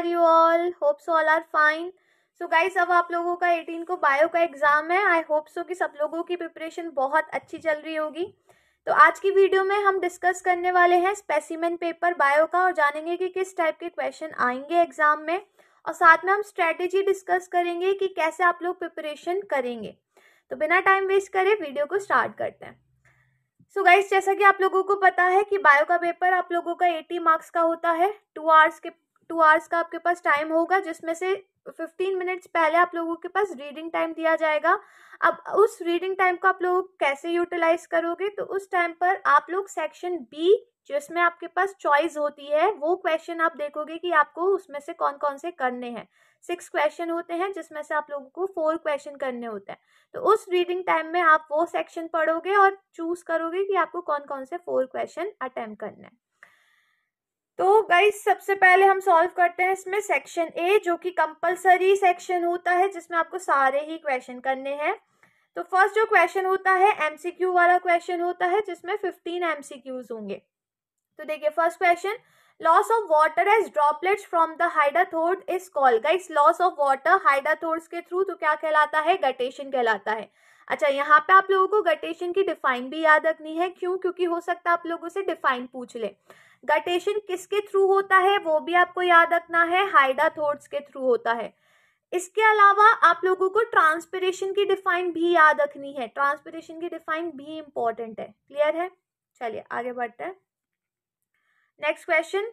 Are you all hope so all are fine so guys अब आप लोगों का 18 को बायो का एग्ज़ाम है आई होप सो कि सब लोगों की प्रिपरेशन बहुत अच्छी चल रही होगी तो आज की वीडियो में हम डिस्कस करने वाले हैं स्पेसिमेन पेपर बायो का और जानेंगे कि किस टाइप के क्वेश्चन आएंगे एग्ज़ाम में और साथ में हम स्ट्रेटेजी डिस्कस करेंगे कि कैसे आप लोग प्रिपरेशन करेंगे तो बिना टाइम वेस्ट करे वीडियो को स्टार्ट करते हैं सो so गाइस जैसा कि आप लोगों को पता है कि बायो का पेपर आप लोगों का 80 मार्क्स का होता है टू आवर्स के टू आवर्स का आपके पास टाइम होगा जिसमें से फिफ्टीन मिनट्स पहले आप लोगों के पास रीडिंग टाइम दिया जाएगा अब उस रीडिंग टाइम को आप लोग कैसे यूटिलाइज करोगे तो उस टाइम पर आप लोग सेक्शन बी जिसमें आपके पास चॉइस होती है वो क्वेश्चन आप देखोगे कि आपको उसमें से कौन कौन से करने हैं सिक्स क्वेश्चन होते हैं जिसमें से आप लोगों को फोर क्वेश्चन करने होते हैं तो उस रीडिंग टाइम में आप वो सेक्शन पढ़ोगे और चूज करोगे कि आपको कौन कौन से फोर क्वेश्चन अटेम्प्ट करने हैं तो गाइस सबसे पहले हम सॉल्व करते हैं इसमें सेक्शन ए जो कि कंपलसरी सेक्शन होता है जिसमें आपको सारे ही क्वेश्चन करने हैं तो फर्स्ट जो क्वेश्चन होता है एमसीक्यू वाला क्वेश्चन होता है जिसमें फिफ्टीन एमसीक्यूज होंगे तो देखिए first question loss of water as droplets from the hydathode is call guys loss of water hydathodes के थ्रू तो क्या कहलाता है गटेशन कहलाता है अच्छा यहाँ पे आप लोगों को गटेशन की डिफाइन भी याद रखनी है क्यों क्योंकि हो सकता है आप लोगों से डिफाइन पूछ ले गटेशन किसके थ्रू होता है वो भी आपको याद रखना है हाइडा थोट्स के थ्रू होता है इसके अलावा आप लोगों को ट्रांसपिरेशन की डिफाइन भी याद रखनी है ट्रांसपिरेशन की डिफाइन भी इंपॉर्टेंट है क्लियर है चलिए आगे बढ़ते हैं next question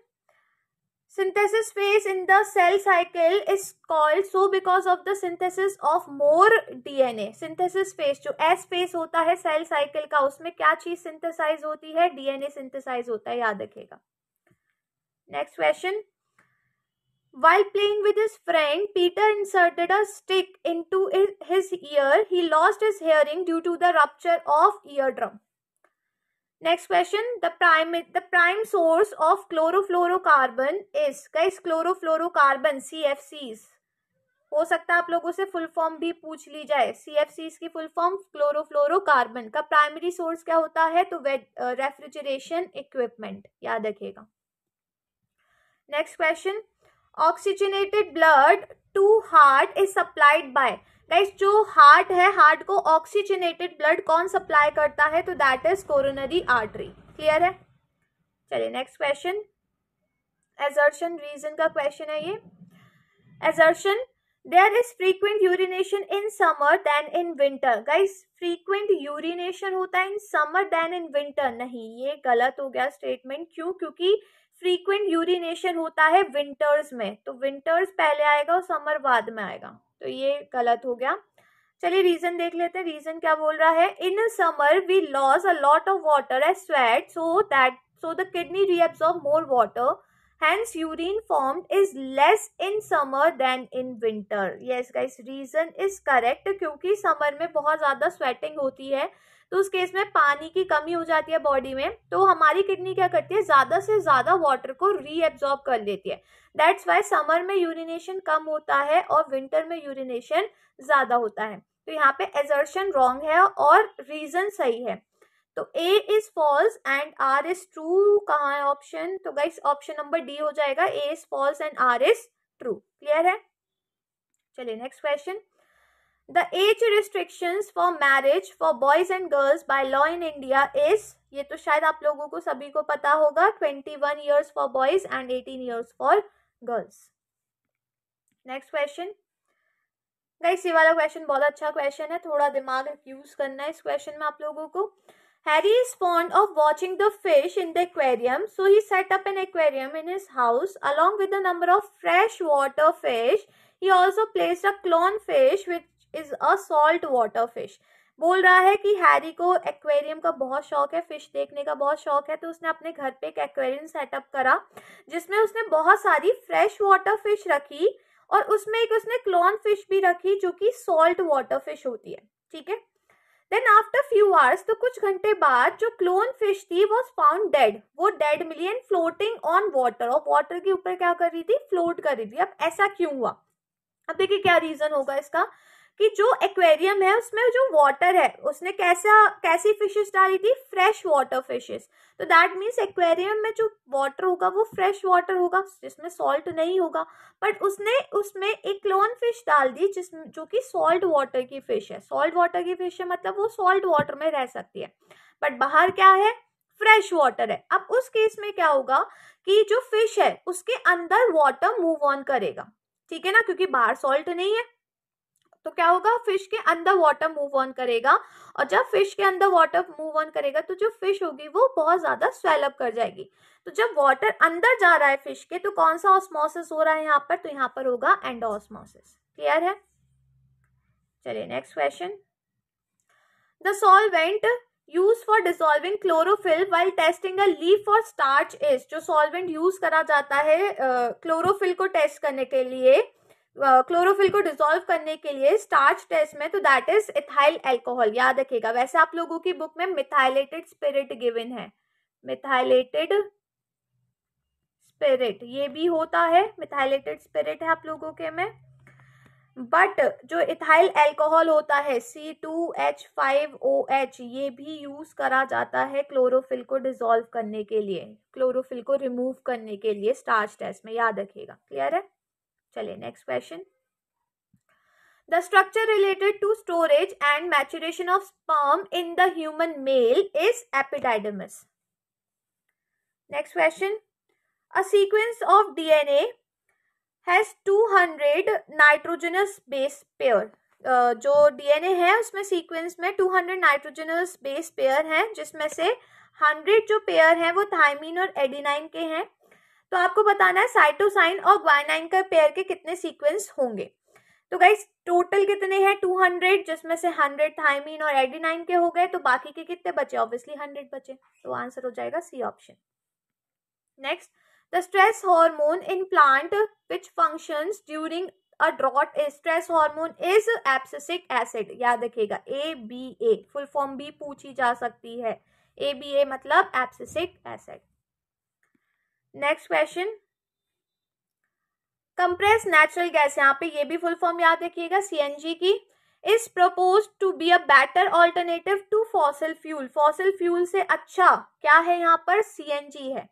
Synthesis phase in the cell cycle is called so because of the synthesis of more DNA. Synthesis phase जो S phase होता है cell cycle का उसमें क्या चीज synthesize होती है DNA synthesize होता है याद रखेगा Next question. While playing with his friend, Peter inserted a stick into his ear. He lost his hearing due to the rupture of eardrum. Next question the prime the prime source of chlorofluorocarbon is guys chlorofluorocarbon C F Cs हो सकता है आप लोगों से full form भी पूछ ली जाए सी एफ सीज की फुल फॉर्म क्लोरोफ्लोरोकार्बन का प्राइमरी सोर्स क्या होता है तो रेफ्रिजरेशन इक्विपमेंट uh, याद रखिएगा next question oxygenated blood to heart is supplied by guys जो हार्ट है हार्ट को ऑक्सीजनेटेड ब्लड कौन सप्लाई करता है तो that is coronary artery clear है चलिए नेक्स्ट क्वेश्चन एजर्शन रीजन का क्वेश्चन है ये assertion there is frequent urination in summer than in winter guys frequent urination होता है in summer than in winter नहीं ये गलत हो गया स्टेटमेंट क्यों क्योंकि फ्रीक्वेंट यूरिनेशन होता है विंटर्स में तो विंटर्स पहले आएगा और समर बाद में आएगा तो ये गलत हो गया चलिए रीजन देख लेते हैं रीजन क्या बोल रहा है in summer we loss a lot of water as sweat so that so the kidney reabsorb more water hence urine form is less in summer than in winter yes guys reason is correct क्योंकि summer में बहुत ज्यादा sweating होती है तो उस case में पानी की कमी हो जाती है बॉडी में तो हमारी किडनी क्या करती है ज़्यादा से ज़्यादा वाटर को रीअब्जॉर्ब कर लेती है दैट्स वाई समर में यूरिनेशन कम होता है और विंटर में यूरिनेशन ज़्यादा होता है तो यहाँ पे एजर्शन रॉन्ग है और रीज़न सही है तो A is false and R is true कहा है ऑप्शन तो गाइस ऑप्शन नंबर डी हो जाएगा A is false and R is true clear है चलिए next question The age restrictions for marriage for boys and girls by law in India is ये तो शायद आप लोगों को सभी को पता होगा 21 years for boys and 18 years for girls. Next question. Guys ये वाला क्वेश्चन बहुत अच्छा क्वेश्चन है थोड़ा दिमाग यूज करना है इस क्वेश्चन में आप लोगों को Harry is fond of watching the fish in the aquarium, so he set up an aquarium in his house along with a number of freshwater fish. He also placed a clown fish with is a salt water fish बोल रहा है कि Harry को aquarium का बहुत शौक है fish देखने का बहुत शौक है तो उसने अपने घर पे एक एक्वेरियम सेटअप करा जिसमें उसने बहुत सारी फ्रेश वाटर फिश रखी और उसमें एक उसने क्लोन फिश भी रखी जो कि सॉल्ट वाटर फिश होती है ठीक है देन आफ्टर फ्यू आवर्स तो कुछ घंटे बाद जो क्लोन फिश थी वो फाउंड डेड वो डेड मिली एंड फ्लोटिंग ऑन वाटर और वाटर के ऊपर क्या कर रही थी फ्लोट कर रही थी अब ऐसा क्यों हुआ अब देखिए क्या रीजन होगा इसका कि जो एक्वेरियम है उसमें जो वाटर है उसने कैसा कैसी फिशेस डाली थी फ्रेश वाटर फिशेस तो दैट मीन्स एक्वेरियम में जो वाटर होगा वो फ्रेश वाटर होगा जिसमें सॉल्ट नहीं होगा बट उसने उसमें एक क्लोन फिश डाल दी जिस जो कि सॉल्ट वाटर की फिश है सॉल्ट वाटर की फिश है मतलब वो सॉल्ट वाटर में रह सकती है बट बाहर क्या है फ्रेश वाटर है अब उस केस में क्या होगा कि जो फिश है उसके अंदर वाटर मूव ऑन करेगा ठीक है ना क्योंकि बाहर सॉल्ट नहीं है तो क्या होगा फिश के अंदर वाटर मूव ऑन करेगा और जब फिश के अंदर वाटर मूव ऑन करेगा तो जो फिश होगी वो बहुत ज्यादा स्वेलअप कर जाएगी तो जब वाटर अंदर जा रहा है फिश के तो कौन सा ऑस्मोसिस हो रहा है यहाँ पर तो यहाँ पर होगा एंडोस्मोसिस क्लियर है चलिए next question the solvent use for dissolving chlorophyll while testing a leaf for starch is जो सॉल्वेंट यूज करा जाता है क्लोरोफिल uh, को टेस्ट करने के लिए क्लोरोफिल को डिसॉल्व करने के लिए स्टार्च टेस्ट में तो दैट इज इथाइल एल्कोहल याद रखेगा वैसे आप लोगों की बुक में मिथाइलेटेड स्पिरिट गिवन है मिथाइलेटेड स्पिरिट ये भी होता है मिथाइलेटेड स्पिरिट है आप लोगों के में बट जो इथाइल एल्कोहल होता है C two H five O H ये भी यूज़ करा जाता है क्लोरोफिल को डिजोल्व करने के लिए क्लोरोफिल को रिमूव करने के लिए स्टार्च टेस्ट में याद रखेगा क्लियर है चलिए next question the structure related to storage and maturation of sperm in the human male is epididymis next question a sequence of DNA has 200 nitrogenous base pair जो DNA है उसमें sequence में two hundred nitrogenous base pair हैं जिसमें से hundred जो pair हैं वो थायमिन और एडीनाइन के हैं तो आपको बताना है साइटोसाइन और ग्वाइनाइन का पेयर के कितने सीक्वेंस होंगे तो गाइज टोटल कितने हैं 200 जिसमें से 100 थायमीन और एडीनाइन के हो गए तो बाकी के कितने बचे ऑब्वियसली 100 बचे तो आंसर हो जाएगा C option next the stress hormone in plant which function during a drought stress hormone is abscisic acid याद रखेगा A B A full form भी पूछी जा सकती है ए बी ए मतलब abscisic acid next question compress natural gas यहाँ पे ये भी फुल फॉर्म याद रखिएगा सीएनजी की is propose to be a better alternative to fossil fuel fossil fuel से अच्छा क्या है यहाँ पर सीएनजी है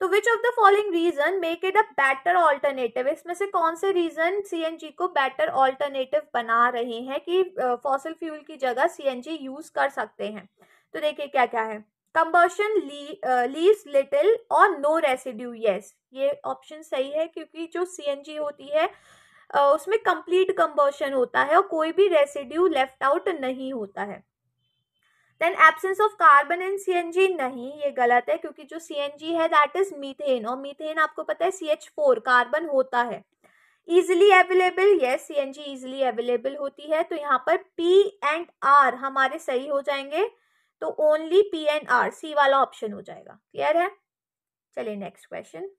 तो which of the following reason make it a better alternative इसमें से कौन से रीजन सीएनजी को बेटर ऑल्टरनेटिव बना रहे हैं कि फॉसिल फ्यूल की जगह सीएनजी यूज कर सकते हैं तो देखिए क्या क्या है कंबर्शन लीव्स लिटिल और नो रेसिड्यू यस ये ऑप्शन सही है क्योंकि जो सी होती है उसमें कंप्लीट कंबर्शन होता है और कोई भी रेसिड्यू लेफ्ट आउट नहीं होता है then absence of carbon and C नहीं ये गलत है क्योंकि जो सी है दैट इज मीथेन और मीथेन आपको पता है सी एच फोर कार्बन होता है easily available yes C N G easily available होती है तो यहाँ पर पी एंड आर हमारे सही हो जाएंगे तो only P N R C वाला ऑप्शन हो जाएगा क्लियर है चलिए next question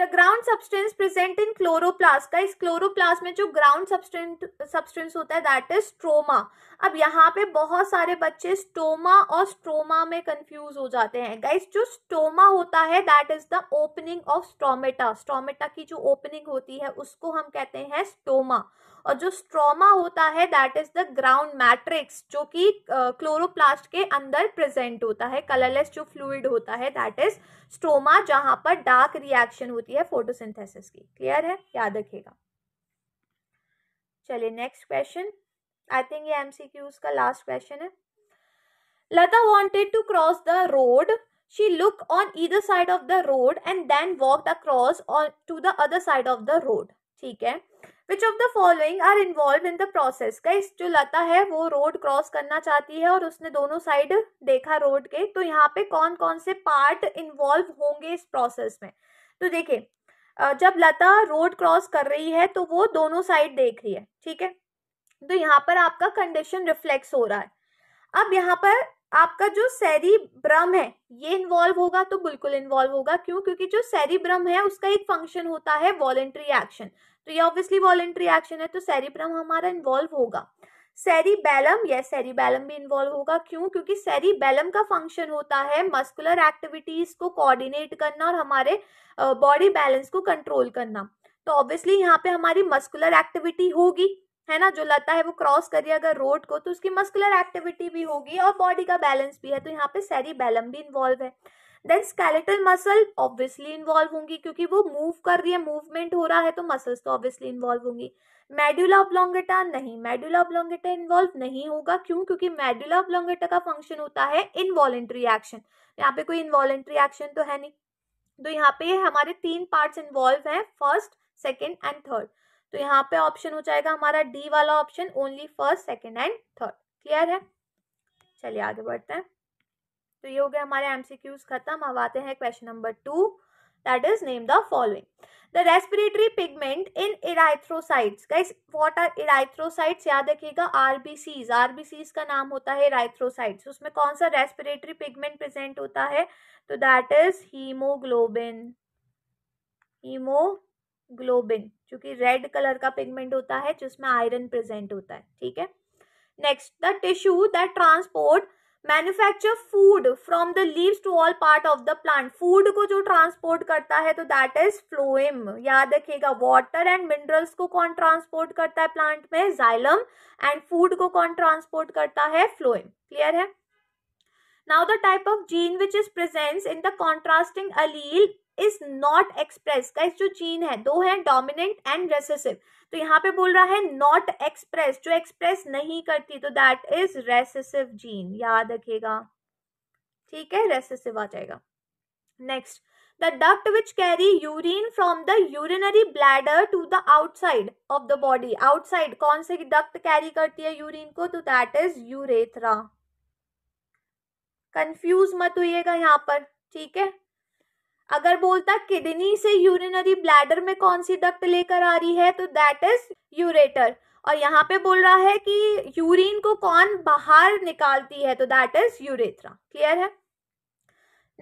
the ground substance present in chloroplast का इस क्लोरोप्लास्ट में जो ग्राउंड सब्सटेंस होता है दैट इज स्ट्रोमा अब यहाँ पे बहुत सारे बच्चे स्टोमा और स्ट्रोमा में कंफ्यूज हो जाते हैं गाइस जो स्टोमा होता है that is the opening of stromata stromata की जो ओपनिंग होती है उसको हम कहते हैं स्टोमा और जो स्ट्रोमा होता है that is the ground matrix जो कि क्लोरोप्लास्ट के अंदर प्रेजेंट होता है कलरलेस जो फ्लूड होता है दैट इज स्ट्रोमा जहां पर डार्क रिएक्शन होती है फोटोसिंथेसिस की क्लियर है याद रखिएगा चलिए नेक्स्ट क्वेश्चन आई थिंक ये एमसीक्यूज का लास्ट क्वेश्चन है Lata wanted to cross the road she looked on either side of the road and then walked across on to the other side of the road ठीक है which of the following are involve in the process guys जो लता है वो road cross करना चाहती है और उसने दोनों साइड देखा रोड के तो यहाँ पे कौन कौन से पार्ट इन्वॉल्व होंगे इस प्रोसेस में तो देखिए जब लता रोड क्रॉस कर रही है तो वो दोनों साइड देख रही है ठीक है तो यहाँ पर आपका कंडीशन रिफ्लेक्स हो रहा है अब यहाँ पर आपका जो सैरी ब्रह्म है ये इन्वॉल्व होगा तो बिल्कुल इन्वॉल्व होगा क्यों क्योंकि जो सैरी ब्रह्म है उसका एक फंक्शन होता है वॉलेंट्री एक्शन तो ये ऑब्वियसली वॉलेंट्री एक्शन है तो सैरी ब्रह्म हमारा इन्वॉल्व होगा सैरी बैलम या सैरी बैलम भी इन्वॉल्व होगा क्यों क्योंकि सैरी बैलम का फंक्शन होता है मस्कुलर एक्टिविटीज को कोऑर्डिनेट करना और हमारे बॉडी बैलेंस को कंट्रोल करना तो ऑब्वियसली यहाँ पे हमारी मस्कुलर एक्टिविटी होगी है ना जो लता है वो क्रॉस करिए अगर रोड को तो उसकी मस्कुलर एक्टिविटी भी होगी और बॉडी का बैलेंस भी है तो यहाँ पे सैरी बैलम भी इन्वॉल्व है then skeletal muscle obviously involve होंगी क्योंकि वो मूव कर रही है मूवमेंट हो रहा है तो मसल्स तो ऑब्वियसली इन्वॉल्व होंगी मेड्यूला ऑब्लोंगेटा नहीं मेड्यूला ऑब्लोंगेटा इन्वॉल्व नहीं होगा क्यों क्योंकि मेड्यूला ऑब्लोंगेटा का फंक्शन होता है इनवॉलेंट्री एक्शन यहाँ पे कोई इनवॉलेंट्री एक्शन तो है नहीं तो यहाँ पे हमारे तीन पार्ट्स इन्वॉल्व हैं फर्स्ट सेकेंड एंड थर्ड तो यहाँ पे ऑप्शन हो जाएगा हमारा डी वाला option only first second and third clear है चलिए आगे बढ़ते हैं तो ये हो गया हमारे एमसीक्यूज खत्म अब आते हैं question number two that is name the following the respiratory pigment in erythrocytes guys what are erythrocytes याद रखिएगा आरबीसीज आरबीसीज का नाम होता है इराइथ्रोसाइट्स उसमें कौन सा रेस्पिरेटरी पिगमेंट प्रेजेंट होता है तो that is haemoglobin haemoglobin जो कि रेड कलर का पिगमेंट होता है जिसमें आयरन प्रेजेंट होता है ठीक है next the tissue that transport manufacture food from the leaves to all part of the plant food को जो ट्रांसपोर्ट करता है तो दैट इज फ्लोएम याद रखिएगा वाटर एंड मिनरल्स को कौन ट्रांसपोर्ट करता है प्लांट में जाइलम एंड फूड को कौन ट्रांसपोर्ट करता है फ्लोएम क्लियर है now the type of gene which is present in the contrasting allele is not express का जो जीन है दो है डोमिनेंट एंड रेसेसिव तो यहाँ पे बोल रहा है नॉट एक्सप्रेस जो एक्सप्रेस नहीं करती तो दैट इज रेसेसिव जीन याद रखेगा ठीक है रेसेसिव आ जाएगा next the duct which carry urine from the urinary bladder to the outside of the body outside कौन से डक्ट कैरी करती है यूरिन को तो दैट इज यूरेथरा कंफ्यूज मत होइएगा यहाँ पर ठीक है अगर बोलता किडनी से यूरिनरी ब्लैडर में कौन सी डक्ट लेकर आ रही है तो दैट इज यूरेटर और यहाँ पे बोल रहा है कि यूरिन को कौन बाहर निकालती है तो दैट इज यूरेथ्रा क्लियर है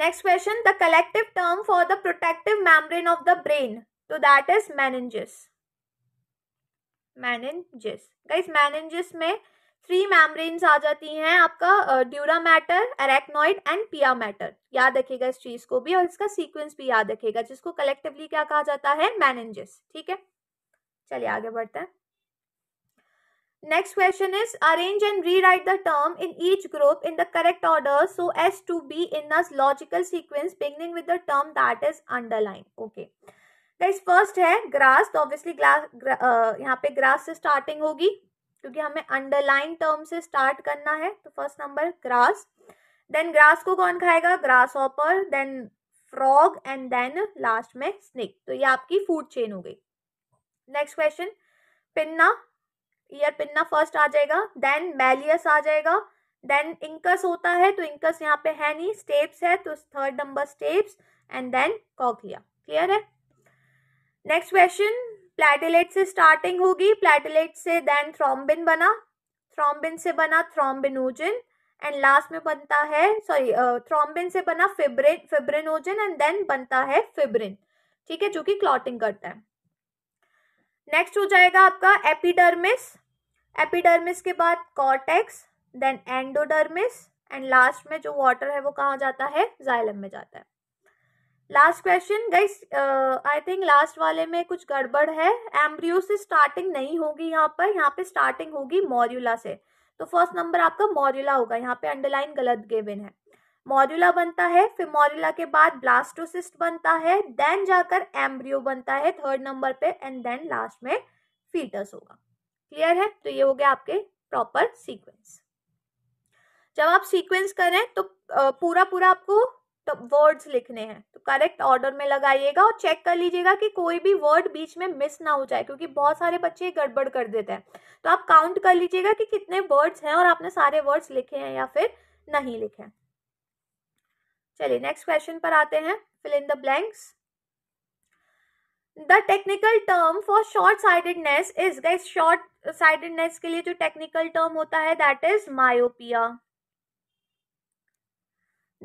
next question the collective term for the protective membrane of the brain तो that is meninges meninges guys में थ्री मैम्रेन्स आ जाती हैं आपका dura mater arachnoid and pia mater याद रखेगा इस चीज को भी और इसका सीक्वेंस भी याद रखेगा जिसको कलेक्टिवली क्या कहा जाता है मैनेजेस ठीक है चलिए आगे बढ़ते हैं next question is arrange and rewrite the term in each group in the correct order so as to be in the logical sequence beginning with the term that is underline okay first है grass तो obviously grass यहाँ पे grass से starting होगी क्योंकि हमें underline term से start करना है तो first number grass then grass को कौन खाएगा grasshopper then frog and then last में स्नेक तो ये आपकी फूड चेन हो गई next question pinna ear pinna first आ जाएगा देन मैलियस आ जाएगा देन इंकस होता है तो इंकस यहाँ पे है नहीं स्टेप्स है तो third number stapes and then cochlea clear है नेक्स्ट क्वेश्चन प्लेटिलेट से स्टार्टिंग होगी प्लेटिलेट से देन थ्रोम्बिन बना थ्रोम्बिन से बना थ्रोम्बिनोजन एंड लास्ट में बनता है सॉरी थ्रोम्बिन से बना फिब्रिन फिब्रिनोजन एंड देन बनता है फिब्रिन ठीक है जो कि क्लॉटिंग करता है नेक्स्ट हो जाएगा आपका एपिडर्मिस एपिडर्मिस के बाद cortex then endodermis and last में जो वाटर है वो कहाँ जाता है जाइलम में जाता है last question guys I think last वाले में कुछ गड़बड़ है एम्ब्रियो से स्टार्टिंग नहीं होगी यहाँ पर यहाँ पे स्टार्टिंग होगी मॉर्यूला से तो फर्स्ट नंबर आपका मॉर्यूला होगा यहाँ पे अंडरलाइन गलत गेविन है मॉर्यूला बनता है फिर मॉर्यूला के बाद ब्लास्टोसिस्ट बनता है देन जाकर एम्ब्रियो बनता है थर्ड नंबर पे एंड देन लास्ट में फीटस होगा क्लियर है तो ये हो गया आपके प्रॉपर सीक्वेंस जब आप सीक्वेंस करें तो पूरा पूरा आपको तो वर्ड्स लिखने हैं तो करेक्ट ऑर्डर में लगाइएगा और चेक कर लीजिएगा कि कोई भी वर्ड बीच में मिस ना हो जाए क्योंकि बहुत सारे बच्चे गड़बड़ कर देते हैं तो आप काउंट कर लीजिएगा कि कितने वर्ड्स हैं और आपने सारे वर्ड्स लिखे हैं या फिर नहीं लिखे चलिए नेक्स्ट क्वेश्चन पर आते हैं fill in the blanks the technical term for short sightedness is guys short sightedness के लिए जो टेक्निकल टर्म होता है that is myopia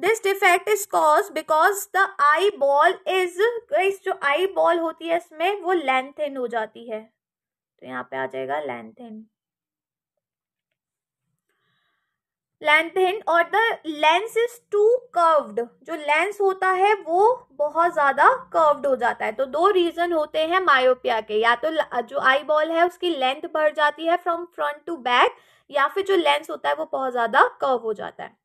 this defect is cause because the eyeball is जो आई बॉल होती है इसमें वो लेंथेन हो जाती है तो यहाँ पे आ जाएगा लेंथेन लेंथेन और the lens is too curved जो लेंस होता है वो बहुत ज्यादा कर्व्ड हो जाता है तो दो रीजन होते हैं मायोपिया के या तो जो आई बॉल है उसकी लेंथ बढ़ जाती है फ्रॉम फ्रंट टू बैक या फिर जो लेंस होता है वो बहुत ज्यादा कर्व हो जाता है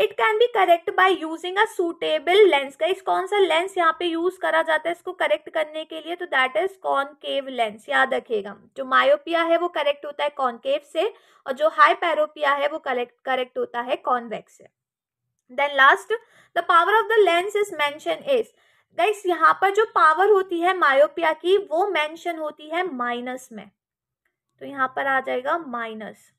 it can be correct by using a suitable lens guys कौन सा लेंस यहाँ पे यूज करा जाता है इसको करेक्ट करने के लिए तो दैट इज कॉनकेव लेंस याद रखिएगा जो मायोपिया है वो करेक्ट होता है कॉनकेव से और जो हाई पैरोपिया है वो करेक्ट करेक्ट होता है कॉन्वेक्स से then last the power of the lens is mention is guys यहाँ पर जो पावर होती है मायोपिया की वो मैंशन होती है माइनस में तो यहाँ पर आ जाएगा माइनस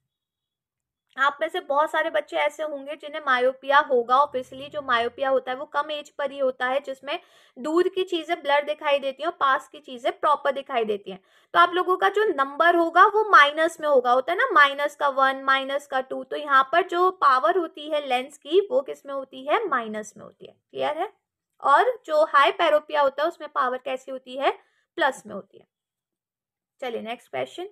आप में से बहुत सारे बच्चे ऐसे होंगे जिन्हें मायोपिया होगा ऑब्वियसली जो मायोपिया होता है वो कम एज पर ही होता है जिसमें दूर की चीज़ें ब्लर दिखाई देती हैं और पास की चीज़ें प्रॉपर दिखाई देती हैं तो आप लोगों का जो नंबर होगा वो माइनस में होगा होता है ना माइनस का वन माइनस का टू तो यहाँ पर जो पावर होती है लेंस की वो किस में होती है माइनस में होती है क्लियर है और जो हाई पैरोपिया होता है उसमें पावर कैसी होती है प्लस में होती है चलिए next question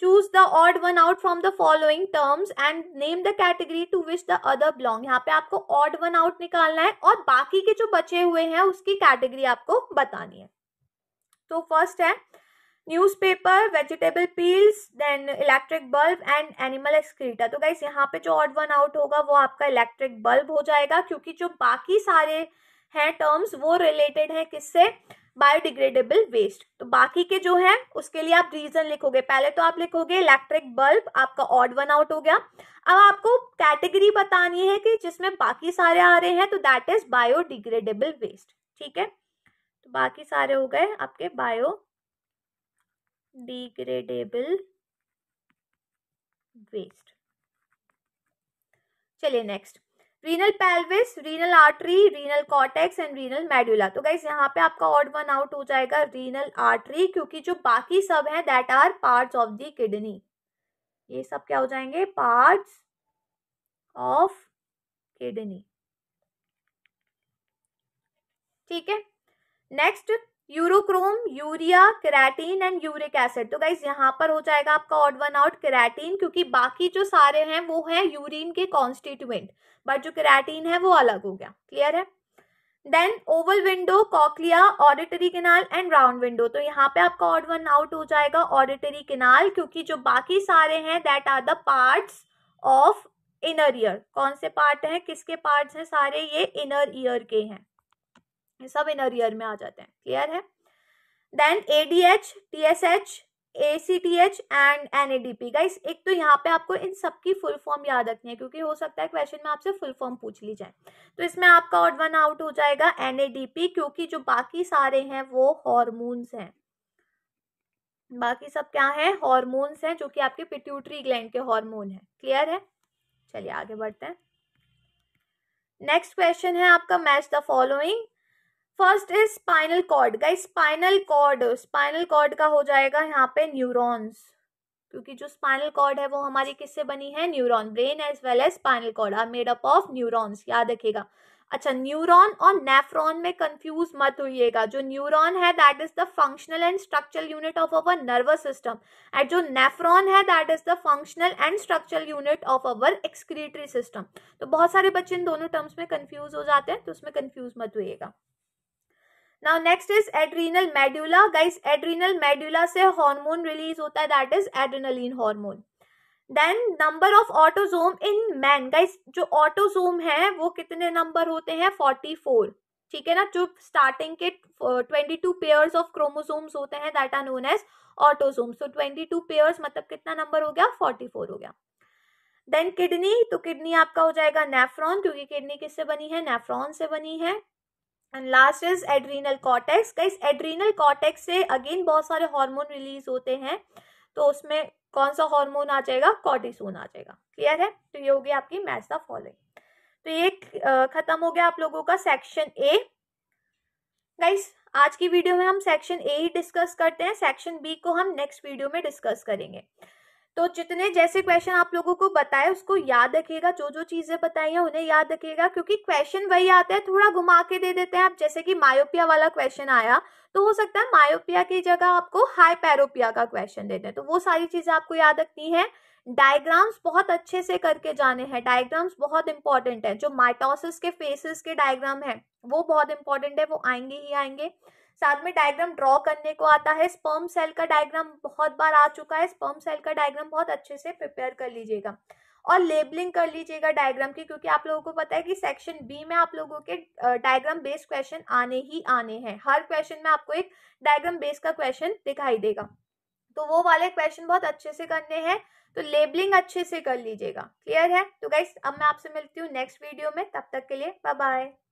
choose the odd one out from the following terms and name the category to which the other belong यहाँ पे आपको ऑड वन आउट निकालना है और बाकी के जो बचे हुए हैं उसकी कैटेगरी आपको बतानी है तो फर्स्ट है newspaper vegetable peels then electric bulb and animal excreta तो गाइस यहाँ पे जो ऑड वन आउट होगा वो आपका इलेक्ट्रिक बल्ब हो जाएगा क्योंकि जो बाकी सारे हैं टर्म्स वो रिलेटेड है किससे बायोडिग्रेडेबल वेस्ट तो बाकी के जो है उसके लिए आप रीजन लिखोगे पहले तो आप लिखोगे इलेक्ट्रिक बल्ब आपका ऑड वन आउट हो गया अब आपको कैटेगरी बतानी है कि जिसमें बाकी सारे आ रहे हैं तो दैट इज बायोडिग्रेडेबल वेस्ट ठीक है तो बाकी सारे हो गए आपके बायो डिग्रेडेबल वेस्ट चलिए next renal pelvis renal artery renal cortex and renal medulla तो गाइज यहाँ पे आपका ऑड वन आउट हो जाएगा रीनल आर्टरी क्योंकि जो बाकी सब है that are parts of the kidney ये सब क्या हो जाएंगे पार्ट्स ऑफ किडनी ठीक है next urochrome urea keratin and uric acid तो गाइज यहाँ पर हो जाएगा आपका ऑड वन आउट केराटिन क्योंकि बाकी जो सारे हैं वो है यूरिन के कॉन्स्टिट्यूएंट बट जो केराटिन है वो अलग हो गया क्लियर है then oval window cochlea auditory canal and round window तो यहाँ पे आपका ऑड वन आउट हो जाएगा ऑडिटरी किनाल क्योंकि जो बाकी सारे हैं that are the parts of inner ear कौन से पार्ट हैं किसके पार्ट्स हैं सारे ये इनर ईयर के हैं सब इनर ईयर में आ जाते हैं क्लियर है then A D H T S H A C T H and N A D P guys एक तो यहाँ पे आपको इन सब की फुल फॉर्म याद रखनी है क्योंकि हो सकता है क्वेश्चन में आपसे फुल फॉर्म पूछ ली जाए तो इसमें आपका ऑड वन आउट हो जाएगा एन ए डी पी क्योंकि जो बाकी सारे हैं वो हॉर्मोन्स हैं बाकी सब क्या है हॉर्मोन्स हैं जो कि आपके पिट्यूटरी ग्लैंड के हॉर्मोन है क्लियर है चलिए आगे बढ़ते हैं नेक्स्ट क्वेश्चन है आपका match the following first is spinal cord guys spinal cord spinal cord का हो जाएगा यहाँ पे न्यूरॉन्स क्योंकि जो स्पाइनल कॉर्ड है वो हमारी किससे बनी है neuron brain as well as spinal cord are made up of neurons याद रखेगा अच्छा न्यूरॉन और नेफ्रॉन में कंफ्यूज मत होइएगा जो न्यूरॉन है that is the functional and structural unit of our nervous system and जो नेफ्रॉन है that is the functional and structural unit of our excretory system तो बहुत सारे बच्चे इन दोनों टर्म्स में कंफ्यूज हो जाते हैं तो उसमें कंफ्यूज मत होइएगा now next is adrenal medulla guys adrenal medulla से हार्मोन रिलीज होता है that is adrenaline hormone then number of autosome in man guys जो ऑटोजोम है वो कितने नंबर होते हैं फोर्टी फोर ठीक है ना जो स्टार्टिंग के twenty two pairs of chromosomes होते हैं that are known as autosome so twenty two pairs मतलब कितना नंबर हो गया फोर्टी फोर हो गया देन किडनी तो किडनी आपका हो जाएगा नेफ्रॉन क्योंकि किडनी किससे बनी है नेफ्रॉन से बनी है and last is adrenal cortex का इस एड्रीनल कॉटेक्स से अगेन बहुत सारे हार्मोन रिलीज होते हैं तो उसमें कौन सा हार्मोन आ जाएगा कॉर्टिसोन आ जाएगा क्लियर है तो ये हो गया आपकी मैथ्स द फॉलोइंग तो ये खत्म हो गया आप लोगों का सेक्शन ए गाइस आज की वीडियो में हम सेक्शन ए ही डिस्कस करते हैं सेक्शन बी को हम नेक्स्ट वीडियो में डिस्कस करेंगे तो जितने जैसे क्वेश्चन आप लोगों को बताए उसको याद रखिएगा जो जो चीजें बताई हैं उन्हें याद रखिएगा क्योंकि क्वेश्चन वही आता है थोड़ा घुमा के दे देते हैं आप जैसे कि मायोपिया वाला क्वेश्चन आया तो हो सकता है मायोपिया की जगह आपको हाई पैरोपिया का क्वेश्चन दे दें तो वो सारी चीजें आपको याद रखनी है डायग्राम्स बहुत अच्छे से करके जाने हैं डायग्राम्स बहुत इंपॉर्टेंट है जो माइटोसिस के फेसेस के डायग्राम है वो बहुत इंपॉर्टेंट है वो आएंगे ही आएंगे साथ में डायग्राम ड्रॉ करने को आता है स्पर्म सेल का डायग्राम बहुत बार आ चुका है स्पर्म सेल का डायग्राम बहुत अच्छे से प्रिपेयर कर लीजिएगा और लेबलिंग कर लीजिएगा डायग्राम की क्योंकि आप लोगों को पता है कि सेक्शन बी में आप लोगों के डायग्राम बेस्ड क्वेश्चन आने ही आने हैं हर क्वेश्चन में आपको एक डायग्राम बेस का क्वेश्चन दिखाई देगा तो वो वाले क्वेश्चन बहुत अच्छे से करने हैं तो लेबलिंग अच्छे से कर लीजिएगा क्लियर है तो गाइस अब मैं आपसे मिलती हूँ नेक्स्ट वीडियो में तब तक के लिए बाय बाय